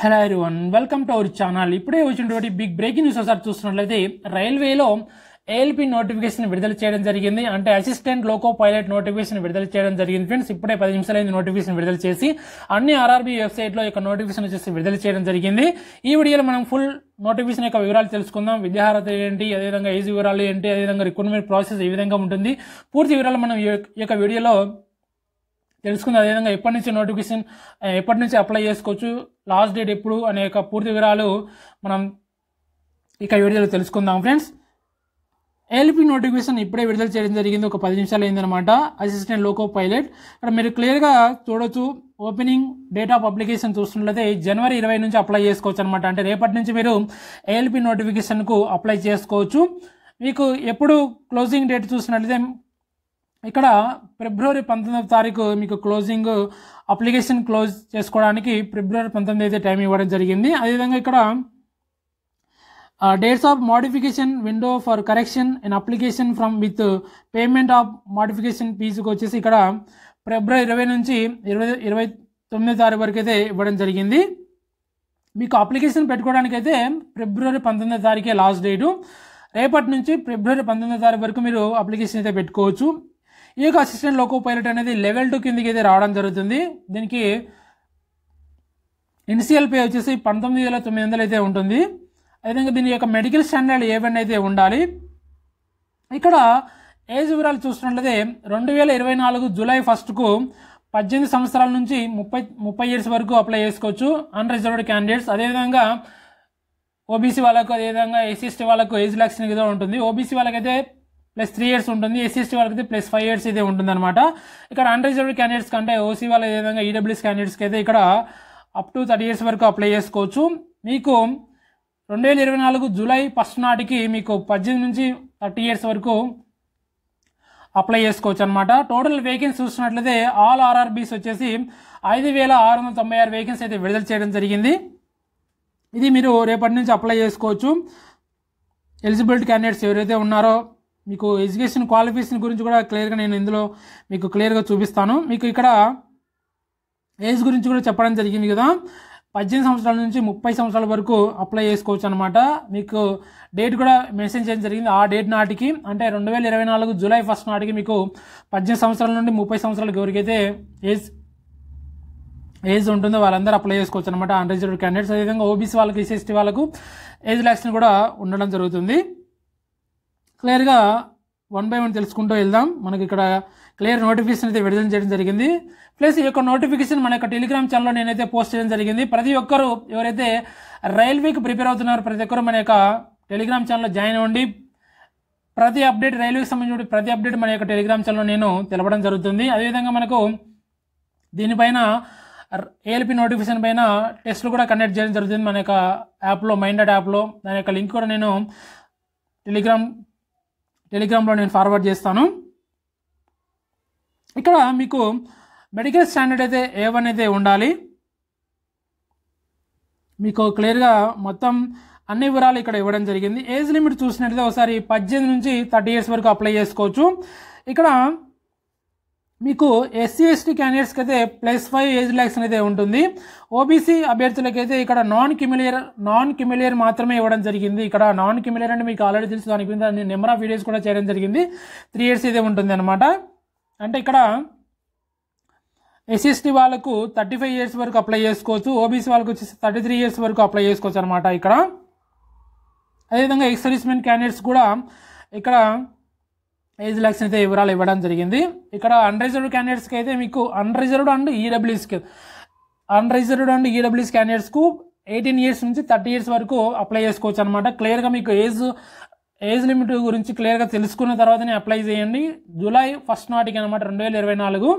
hello one welcome to our channel ఇప్పుడే వచ్చినటువంటి big breaking news ఒకసారి చూస్తున్నట్లయితే రైల్వేలో ఏఎల్పి నోటిఫికేషన్ విడుదల చేయడం జరిగింది అంటే అసిస్టెంట్ లోకో పైలట్ నోటిఫికేషన్ విడుదల చేయడం జరిగింది ఫ్రెండ్స్ ఇప్పుడే పది నిమిషాలైంది నోటిఫికేషన్ విడుదల చేసి అన్ని ఆర్ఆర్బీ వెబ్సైట్లో యొక్క నోటిఫికేషన్ వచ్చేసి విడుదల చేయడం జరిగింది ఈ వీడియోలో మనం ఫుల్ నోటిఫికేషన్ యొక్క వివరాలు తెలుసుకుందాం విద్యార్హత ఏంటి అదేవిధంగా ఏజ్ వివరాలు ఏంటి అదేవిధంగా రిక్రూట్మెంట్ ప్రాసెస్ ఏ విధంగా ఉంటుంది పూర్తి వివరాలు మనం ఈ యొక్క వీడియోలో తెలుసుకుంది అదేవిధంగా ఎప్పటి నుంచి నోటిఫికేషన్ ఎప్పటి నుంచి అప్లై చేసుకోవచ్చు లాస్ట్ డేట్ ఎప్పుడు అనే యొక్క పూర్తి వివరాలు మనం ఇక విడుదల తెలుసుకుందాం ఫ్రెండ్స్ ఎల్పి నోటిఫికేషన్ ఇప్పుడే విడుదల చేయడం జరిగింది ఒక పది నిమిషాలు అయిందనమాట అసిస్టెంట్ లోకో పైలట్ ఇక్కడ మీరు క్లియర్గా చూడొచ్చు ఓపెనింగ్ డేట్ ఆఫ్ అప్లికేషన్ చూస్తున్నట్లయితే జనవరి ఇరవై నుంచి అప్లై చేసుకోవచ్చు అనమాట అంటే రేపటి నుంచి మీరు ఏఎల్పి నోటిఫికేషన్కు అప్లై చేసుకోవచ్చు మీకు ఎప్పుడు క్లోజింగ్ డేట్ చూసినట్లయితే ఇక్కడ ఫిబ్రవరి పంతొమ్మిదవ తారీఖు మీకు క్లోజింగ్ అప్లికేషన్ క్లోజ్ చేసుకోవడానికి ఫిబ్రవరి పంతొమ్మిది అయితే టైం ఇవ్వడం జరిగింది అదేవిధంగా ఇక్కడ dates of modification window for correction in application from with payment of modification ఫీజుకి వచ్చేసి ఇక్కడ ఫిబ్రవరి ఇరవై నుంచి ఇరవై ఇరవై తొమ్మిదో తారీఖు వరకు అయితే ఇవ్వడం జరిగింది మీకు అప్లికేషన్ పెట్టుకోవడానికి అయితే ఫిబ్రవరి పంతొమ్మిదవ తారీఖే లాస్ట్ డేటు రేపటి నుంచి ఫిబ్రవరి పంతొమ్మిదవ తారీఖు వరకు మీరు అప్లికేషన్ అయితే పెట్టుకోవచ్చు ఈ యొక్క అసిస్టెంట్ లోకో పైలట్ అనేది లెవెల్ టూ కిందకి అయితే రావడం జరుగుతుంది దీనికి ఇన్సియల్ పే వచ్చేసి పంతొమ్మిది వేల తొమ్మిది వందలు అయితే ఉంటుంది అదేవిధంగా దీని యొక్క మెడికల్ స్టాండర్డ్ ఏవన్నీ అయితే ఉండాలి ఇక్కడ ఏజ్ వివరాలు చూసినట్లయితే రెండు వేల ఇరవై నాలుగు జూలై ఫస్ట్కు పద్దెనిమిది సంవత్సరాల నుంచి ముప్పై ముప్పై ఇయర్స్ వరకు అప్లై చేసుకోవచ్చు అన్రిజర్వ్డ్ క్యాండిడేట్స్ అదేవిధంగా ఓబీసీ వాళ్ళకు అదేవిధంగా ఎస్సీ ఎస్టీ వాళ్ళకు ఏజ్ రిలాక్సేషన్ ఉంటుంది ఓబీసీ వాళ్ళకైతే ప్లస్ త్రీ ఇయర్స్ ఉంటుంది ఎస్సీస్టీ వాళ్ళకి అయితే ప్లస్ ఫైవ్ ఇయర్స్ అయితే ఉంటుంది అనమాట ఇక్కడ అన్రిజర్వ్డ్ క్యాండిడేట్స్ కంటే ఓసీ వాళ్ళు ఏ విధంగా ఈడబ్ల్యూస్ క్యాండిడేట్స్కి అయితే ఇక్కడ అప్ టు థర్టీ ఇయర్స్ వరకు అప్లై చేసుకోవచ్చు మీకు రెండు వేల ఇరవై నాలుగు జూలై ఫస్ట్ నాటికి మీకు పద్దెనిమిది నుంచి థర్టీ ఇయర్స్ వరకు అప్లై చేసుకోవచ్చు అనమాట టోటల్ వేకెన్సీ చూసినట్లయితే ఆల్ ఆర్ఆర్బీస్ వచ్చేసి ఐదు వేల ఆరు వందల తొంభై ఆరు వేకెన్సీ అయితే విడుదల చేయడం జరిగింది ఇది మీరు రేపటి నుంచి అప్లై చేసుకోవచ్చు ఎలిజిబిలిటీ క్యాండిడేట్స్ ఎవరైతే ఉన్నారో మీకు ఎడ్యుకేషన్ క్వాలిఫికేషన్ గురించి కూడా క్లియర్గా నేను ఇందులో మీకు క్లియర్గా చూపిస్తాను మీకు ఇక్కడ ఏజ్ గురించి కూడా చెప్పడం జరిగింది కదా పద్దెనిమిది సంవత్సరాల నుంచి ముప్పై సంవత్సరాల వరకు అప్లై చేసుకోవచ్చు అనమాట మీకు డేట్ కూడా మెన్షన్ చేయడం జరిగింది ఆ డేట్ నాటికి అంటే రెండు వేల ఇరవై నాలుగు జూలై ఫస్ట్ నాటికి మీకు పద్దెనిమిది సంవత్సరాల నుండి ముప్పై సంవత్సరాలకు ఎవరికైతే ఏజ్ ఏజ్ ఉంటుందో వాళ్ళందరూ అప్లై చేసుకోవచ్చు అనమాట అన్రిజర్వ్డ్ క్యాండిడేట్స్ అదేవిధంగా ఓబీసీ వాళ్ళకి ఎస్సీ వాళ్ళకు ఏజ్ రిలాక్సేషన్ కూడా ఉండడం జరుగుతుంది క్లియర్గా వన్ బై వన్ తెలుసుకుంటూ వెళ్దాం మనకి ఇక్కడ క్లియర్ నోటిఫికేషన్ అయితే విడుదల చేయడం జరిగింది ప్లస్ ఈ యొక్క నోటిఫికేషన్ మన యొక్క టెలిగ్రామ్ ఛానల్లో నేనైతే పోస్ట్ చేయడం జరిగింది ప్రతి ఒక్కరు ఎవరైతే రైల్వేకి ప్రిపేర్ అవుతున్నారో ప్రతి ఒక్కరు మన యొక్క టెలిగ్రామ్ ఛానల్లో జాయిన్ అవ్వండి ప్రతి అప్డేట్ రైల్వేకి సంబంధించిన ప్రతి అప్డేట్ మన యొక్క టెలిగ్రామ్ ఛానల్లో నేను తెలపడం జరుగుతుంది అదేవిధంగా మనకు దీనిపైన ఏఎల్పి నోటిఫికేషన్ పైన టెస్ట్లు కూడా కండక్ట్ చేయడం జరుగుతుంది మన యొక్క యాప్లో మైండ్ యాప్లో దాని యొక్క లింక్ కూడా నేను టెలిగ్రామ్ టెలిగ్రామ్లో నేను ఫార్వర్డ్ చేస్తాను ఇక్కడ మీకు మెడికల్ స్టాండర్డ్ అయితే వన్ అయితే ఉండాలి మీకు క్లియర్గా మొత్తం అన్ని వివరాలు ఇక్కడ ఇవ్వడం జరిగింది ఏజ్ లిమిట్ చూసినట్లయితే ఒకసారి పద్దెనిమిది నుంచి థర్టీ ఇయర్స్ వరకు అప్లై చేసుకోవచ్చు ఇక్కడ మీకు ఎస్సీ ఎస్టీ క్యాండిడేట్స్కి అయితే ప్లస్ ఫైవ్ ఏజ్ ల్యాక్స్ అనేది ఉంటుంది ఓబీసీ అభ్యర్థులకైతే ఇక్కడ నాన్ క్యుమిలియర్ నాన్ క్యుమిలియర్ మాత్రమే ఇవ్వడం జరిగింది ఇక్కడ నాన్ క్యుమిలియర్ అంటే మీకు ఆల్రెడీ తెలుసు దానికి మీద నెంబర్ ఆఫ్ వీడియోస్ కూడా చేయడం జరిగింది త్రీ ఇయర్స్ అయితే ఉంటుంది అనమాట అంటే ఇక్కడ ఎస్సీఎస్టీ వాళ్ళకు థర్టీ ఫైవ్ ఇయర్స్ వరకు అప్లై చేసుకోవచ్చు ఓబీసీ వాళ్ళకు వచ్చేసి థర్టీ త్రీ ఇయర్స్ వరకు అప్లై చేసుకోవచ్చు అనమాట ఇక్కడ అదేవిధంగా ఎక్స్ సర్వీస్మెన్ క్యాండిడేట్స్ కూడా ఇక్కడ ఏజ్ లెక్స్ అయితే వివరాలు ఇవ్వడం జరిగింది ఇక్కడ అన్రిజర్వ్డ్ క్యాండిడేట్స్కి అయితే మీకు అన్రిజర్వ్డ్ అండ్ ఈడబ్ల్యూస్కి e అన్రిజర్వ్డ్ అండ్ ఈడబ్ల్యూస్ క్యాండిడేట్స్కు ఎయిటీన్ ఇయర్స్ నుంచి థర్టీ ఇయర్స్ వరకు అప్లై చేసుకోవచ్చు అనమాట క్లియర్గా మీకు ఏజ్ ఏజ్ లిమిట్ గురించి క్లియర్గా తెలుసుకున్న తర్వాతనే అప్లై చేయండి జూలై ఫస్ట్ నాటికి అనమాట రెండు వేల ఇరవై నాలుగు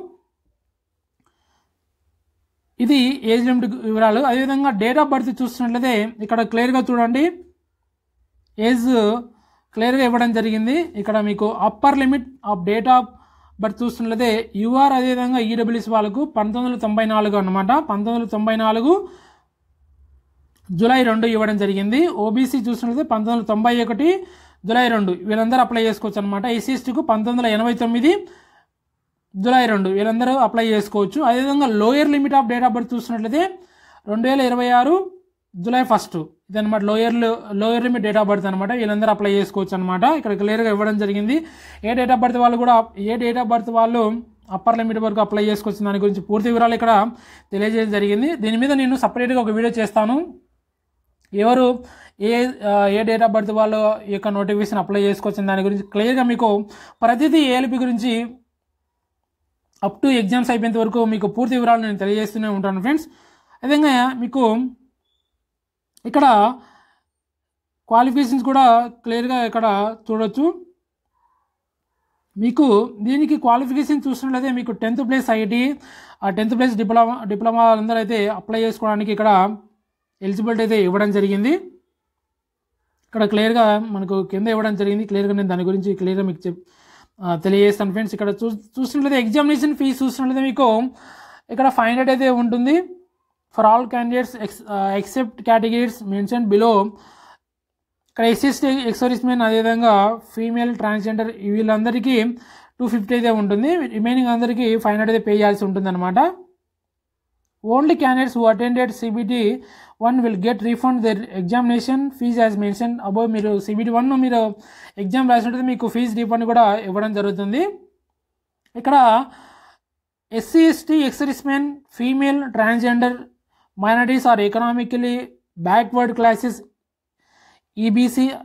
ఇది ఏజ్ లిమిట్ వివరాలు అదేవిధంగా డేట్ ఆఫ్ బర్త్ చూసినట్లయితే ఇక్కడ క్లియర్గా చూడండి ఏజ్ క్లియర్గా ఇవ్వడం జరిగింది ఇక్కడ మీకు upper limit of date of birth చూస్తున్నదే యూఆర్ అదేవిధంగా ఈడబ్ల్యూస్ వాళ్ళకు పంతొమ్మిది వందల తొంభై నాలుగు అనమాట పంతొమ్మిది వందల తొంభై నాలుగు జూలై రెండు ఇవ్వడం జరిగింది ఓబీసీ చూసినట్లయితే పంతొమ్మిది వందల తొంభై ఒకటి జూలై రెండు వీళ్ళందరూ అప్లై చేసుకోవచ్చు అనమాట ఎస్సీఎస్టీకు పంతొమ్మిది వందల ఎనభై తొమ్మిది జూలై రెండు వీళ్ళందరూ అప్లై చేసుకోవచ్చు అదేవిధంగా lower limit of date of birth చూసినట్లయితే రెండు వేల ఇరవై ఆరు జూలై ఫస్ట్ ఇదనమాట లోయర్లు lower limit date of birth అనమాట వీళ్ళందరూ అప్లై చేసుకోవచ్చు అనమాట ఇక్కడ క్లియర్గా ఇవ్వడం జరిగింది ఏ డేట్ ఆఫ్ బర్త్ వాళ్ళు కూడా ఏ డేట్ ఆఫ్ బర్త్ వాళ్ళు అప్పర్ లిమిట్ వరకు అప్లై చేసుకోవచ్చు దాని గురించి పూర్తి వివరాలు ఇక్కడ తెలియజేయడం జరిగింది దీని మీద నేను సపరేట్గా ఒక వీడియో చేస్తాను ఎవరు ఏ ఏ డేట్ ఆఫ్ బర్త్ వాళ్ళు యొక్క నోటిఫికేషన్ అప్లై చేసుకోవచ్చు దాని గురించి క్లియర్గా మీకు ప్రతిదీ ఏఎల్పి గురించి అప్ టు ఎగ్జామ్స్ అయిపోయేంత వరకు మీకు పూర్తి వివరాలు నేను తెలియజేస్తూనే ఉంటాను ఫ్రెండ్స్ అదేవిధంగా మీకు ఇక్కడ క్వాలిఫికేషన్స్ కూడా క్లియర్గా ఇక్కడ చూడవచ్చు మీకు దీనికి క్వాలిఫికేషన్ చూసినట్లయితే మీకు టెన్త్ ప్లేస్ ఐటీ ఆ టెన్త్ ప్లేస్ డిప్లొమా డిప్లొమా అందరూ అయితే అప్లై చేసుకోవడానికి ఇక్కడ ఎలిజిబిలిటీ అయితే ఇవ్వడం జరిగింది ఇక్కడ క్లియర్గా మనకు కింద ఇవ్వడం జరిగింది క్లియర్గా నేను దాని గురించి క్లియర్గా మీకు చెప్ తెలియజేస్తాను ఫ్రెండ్స్ ఇక్కడ చూ చూసినట్లయితే ఎగ్జామినేషన్ ఫీజు చూసినట్లయితే మీకు ఇక్కడ ఫైవ్ హండ్రెడ్ అయితే ఉంటుంది for all candidates ex, uh, except categories mentioned below ఇక్కడ ఎస్సీ ఎక్సర్విస్మెన్ అదేవిధంగా ఫీమేల్ ట్రాన్స్జెండర్ వీళ్ళందరికీ టూ ఫిఫ్టీ అయితే ఉంటుంది రిమైనింగ్ అందరికీ ఫైవ్ హండ్రెడ్ అయితే పే చేయాల్సి ఉంటుంది ఉంటుందన్నమాట only candidates who attended CBT one will get refund their examination fee as mention above మీరు సిబిటీ వన్ మీరు ఎగ్జామ్ రాసినట్టు మీకు ఫీజ్ రీఫండ్ కూడా ఇవ్వడం జరుగుతుంది ఇక్కడ SC ST ex servicemen female transgender minorities or economically backward classes EBC e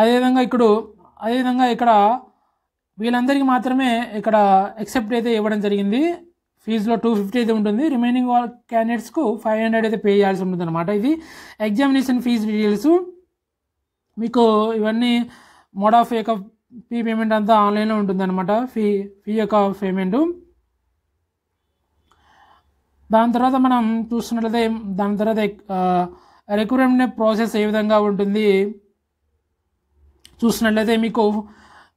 అదేవిధంగా ఇక్కడ అదేవిధంగా ఇక్కడ వీళ్ళందరికీ మాత్రమే ఇక్కడ ఎక్సెప్ట్ అయితే ఇవ్వడం జరిగింది ఫీజులో టూ ఫిఫ్టీ అయితే ఉంటుంది రిమైనింగ్ వాళ్ళ క్యాండిడేట్స్కు ఫైవ్ హండ్రెడ్ అయితే పే చేయాల్సి ఉంటుంది అనమాట ఇది ఎగ్జామినేషన్ ఫీజు డీటెయిల్స్ మీకు ఇవన్నీ మోడ్ ఆఫ్ యొక్క ఫీ పేమెంట్ అంతా ఆన్లైన్లో ఉంటుందన్నమాట ఫీ ఫీ యొక్క పేమెంటు దాని తర్వాత మనం చూస్తున్నట్లయితే దాని తర్వాత రిక్రూట్మెంట్ ప్రాసెస్ ఏ విధంగా ఉంటుంది చూసినట్లయితే మీకు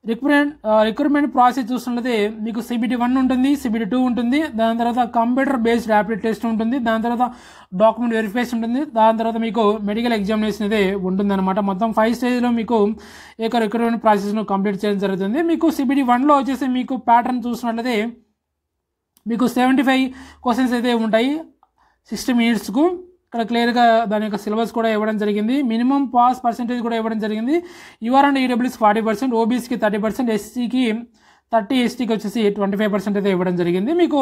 రిక్రూట్మెంట్ రిక్రూట్మెంట్ ప్రాసెస్ చూసినట్లయితే మీకు సిబిటి వన్ ఉంటుంది సిబిటి టూ ఉంటుంది దాని తర్వాత కంప్యూటర్ బేస్డ్ ర్యాపిడ్ టెస్ట్ ఉంటుంది దాని తర్వాత డాక్యుమెంట్ వెరిఫికేషన్ ఉంటుంది దాని తర్వాత మీకు మెడికల్ ఎగ్జామినేషన్ అయితే ఉంటుందన్నమాట మొత్తం ఫైవ్ స్టేజ్లో మీకు ఈ యొక్క రిక్రూట్మెంట్ ప్రాసెస్ను కంప్లీట్ చేయడం జరుగుతుంది మీకు సిబిటి వన్లో వచ్చేసి మీకు ప్యాటర్న్ చూసినట్లయితే మీకు సెవెంటీ ఫైవ్ క్వశ్చన్స్ అయితే ఉంటాయి సిక్స్టీ మినిట్స్కు ఇక్కడ క్లియర్గా దాని యొక్క సిలబస్ కూడా ఇవ్వడం జరిగింది మినిమం పాస్ పర్సెంటేజ్ కూడా ఇవ్వడం జరిగింది UR and EWS forty percent ఓబీసీకి థర్టీ పర్సెంట్ ఎస్సీకి థర్టీ ఎస్టీకి వచ్చేసి ట్వంటీ ఫైవ్ పర్సెంట్ అయితే ఇవ్వడం జరిగింది మీకు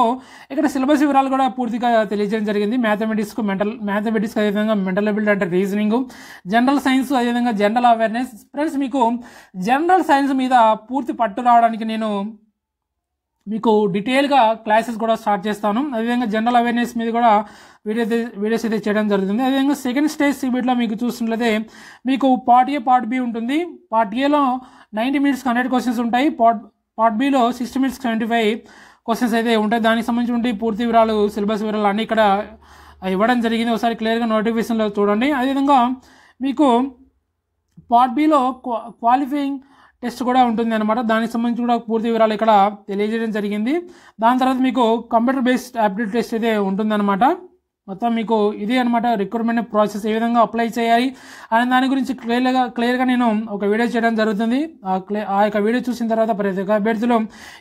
ఇక్కడ సిలబస్ వివరాలు కూడా పూర్తిగా తెలియజేయడం జరిగింది మ్యాథమెటిక్స్కు మెంటల్ మ్యాథమెటిక్స్ అదేవిధంగా మెంటల్ అబిలిటీ అంటే రీజనింగ్ జనరల్ సైన్స్ అదేవిధంగా జనరల్ అవేర్నెస్ ఫ్రెండ్స్ మీకు జనరల్ సైన్స్ మీద పూర్తి పట్టు రావడానికి నేను మీకు డీటెయిల్గా క్లాసెస్ కూడా స్టార్ట్ చేస్తాను అదేవిధంగా జనరల్ అవేర్నెస్ మీద కూడా వీడియో వీడియోస్ అయితే చేయడం జరుగుతుంది అదేవిధంగా సెకండ్ స్టేజ్ సిబిట్లో మీకు చూసినట్లయితే మీకు పార్ట్ ఏ పార్ట్ బి ఉంటుంది పార్ట్ ఏలో నైంటీ మినిట్స్ హండ్రెడ్ క్వశ్చన్స్ ఉంటాయి పార్ట్ పార్ట్ బిలో sixty minutes twenty five questions అయితే ఉంటాయి దానికి సంబంధించి పూర్తి వివరాలు సిలబస్ వివరాలు అన్నీ ఇక్కడ ఇవ్వడం జరిగింది ఒకసారి క్లియర్గా నోటిఫికేషన్లో చూడండి అదేవిధంగా మీకు పార్ట్ బిలో క్వాలిఫైయింగ్ టెస్ట్ కూడా ఉంటుంది అనమాట దానికి సంబంధించి కూడా పూర్తి వివరాలు ఇక్కడ తెలియజేయడం జరిగింది దాని తర్వాత మీకు కంప్యూటర్ బేస్డ్ యాప్టిట్యూడ్ టెస్ట్ అయితే అనమాట మొత్తం మీకు ఇదే అనమాట రిక్రూట్మెంట్ ప్రాసెస్ ఏ విధంగా అప్లై చేయాలి అనే దాని గురించి క్లియర్గా క్లియర్గా నేను ఒక వీడియో చేయడం జరుగుతుంది ఆ క్లియర్ ఆ యొక్క వీడియో చూసిన తర్వాత ప్రతి ఒక్క అభ్యర్థులు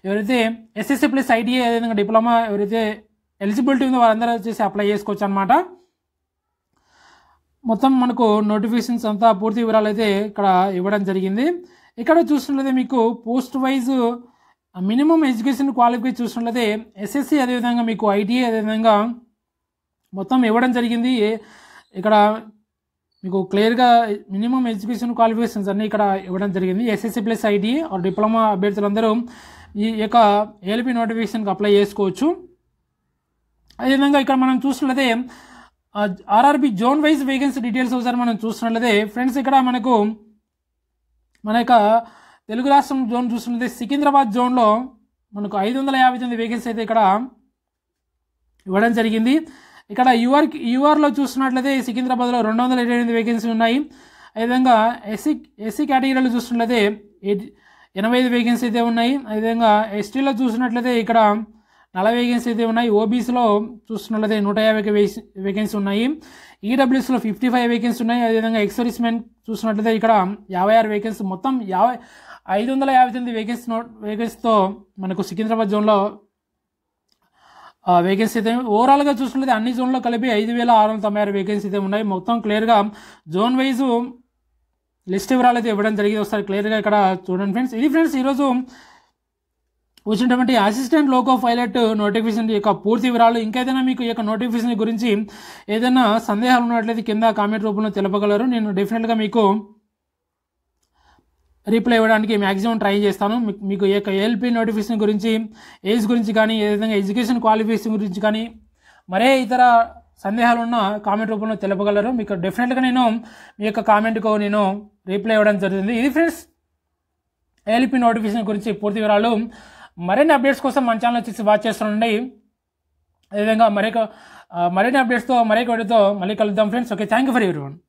ఎవరైతే ఎస్ఎస్సీ ప్లస్ ఐటీఏ e అదేవిధంగా డిప్లొమా ఎవరైతే ఎలిజిబిలిటీ ఉందో వారందరూ వచ్చేసి అప్లై చేసుకోవచ్చు అనమాట మొత్తం మనకు నోటిఫికేషన్స్ అంతా పూర్తి వివరాలు అయితే ఇక్కడ ఇవ్వడం జరిగింది ఇక్కడ చూస్తున్నది మీకు post wise minimum education qualify చూసినట్లయితే ఎస్ఎస్సి అదేవిధంగా మీకు ఐటీఐ e అదేవిధంగా మొత్తం ఇవ్వడం జరిగింది ఇక్కడ మీకు క్లియర్గా మినిమం ఎడ్యుకేషన్ క్వాలిఫికేషన్స్ అన్నీ ఇక్కడ ఇవ్వడం జరిగింది SSC plus IT or diploma అభ్యర్థులందరూ ఈ యొక్క ఏఎల్పి నోటిఫికేషన్కి అప్లై చేసుకోవచ్చు అదేవిధంగా ఇక్కడ మనం చూసినట్లయితే RRB zone wise vacancy details ఒకసారి మనం చూసినట్లయితే ఫ్రెండ్స్ ఇక్కడ మనకు మన యొక్క తెలుగు రాష్ట్రం జోన్ చూసుకుంటే సికింద్రాబాద్ జోన్లో మనకు ఐదు వందల యాభై తొమ్మిది వేకెన్సీ అయితే ఇక్కడ ఇవ్వడం జరిగింది ఇక్కడ యూఆర్ యూఆర్లో చూస్తున్నట్లయితే సికింద్రాబాద్లో రెండు వందల ఇరవై ఎనిమిది వేకెన్సీ ఉన్నాయి అదేవిధంగా ఎస్సీ ఎస్సీ కేటగిరీలో చూస్తున్నట్లయితే ఎనభై ఐదు వేకెన్సీ అయితే ఉన్నాయి అదేవిధంగా ఎస్టీలో చూసినట్లయితే ఇక్కడ నలభై వేకెన్సీ అయితే ఉన్నాయి ఓబీసీలో చూస్తున్నట్లయితే నూట యాభై వేకెన్సీ ఉన్నాయి ఈడబ్ల్యూసీలో ఫిఫ్టీ ఫైవ్ వేకెన్సీ ఉన్నాయి అదేవిధంగా ఎక్సరీస్ మెన్ చూసినట్లయితే ఇక్కడ యాభై ఆరు వేకెన్సీ మొత్తం యాభై ఐదు వందల యాభై తొమ్మిది వేకెన్సీ వేకెన్సీతో మనకు సికింద్రాబాద్ జోన్లో వేకెన్సీ అయితే ఓవరాల్గా చూసినట్లయితే అన్ని జోన్లో కలిపి ఐదు వేల ఆరు వందల తొంభై ఆరు వేకెన్సీ అయితే ఉన్నాయి మొత్తం క్లియర్గా జోన్ వైజు లిస్ట్ వివరాలు అయితే ఇవ్వడం జరిగింది ఒకసారి క్లియర్గా ఇక్కడ చూడండి ఫ్రెండ్స్ ఇది ఫ్రెండ్స్ ఈరోజు వచ్చినటువంటి అసిస్టెంట్ లోకో పైలట్ నోటిఫికేషన్ యొక్క పూర్తి వివరాలు ఇంకేదైనా మీకు ఈ యొక్క నోటిఫికేషన్ గురించి ఏదైనా సందేహాలు ఉన్నట్లయితే కింద కామెంట్ రూపంలో తెలపగలరు నేను డెఫినెట్గా మీకు రిప్లై ఇవ్వడానికి మ్యాక్సిమం ట్రై చేస్తాను మీకు ఈ యొక్క ఎల్పి నోటిఫికేషన్ గురించి ఏజ్ గురించి కానీ ఏ విధంగా ఎడ్యుకేషన్ క్వాలిఫికేషన్ గురించి కానీ మరే ఇతర సందేహాలు ఉన్న కామెంట్ రూపంలో తెలపగలరు మీకు డెఫినెట్గా నేను మీ యొక్క కామెంట్కు నేను రీప్లై ఇవ్వడం జరుగుతుంది ఇది ఫ్రెండ్స్ ఏఎల్పి నోటిఫికేషన్ గురించి పూర్తి వివరాలు మరిన్ని అప్డేట్స్ కోసం మన ఛానల్ వచ్చేసి వాచ్ చేస్తుండీ అదేవిధంగా మరొక మరిన్ని అప్డేట్స్తో మరొక వీడియోతో మళ్ళీ కలుద్దాం friends okay thank you for ఎవరి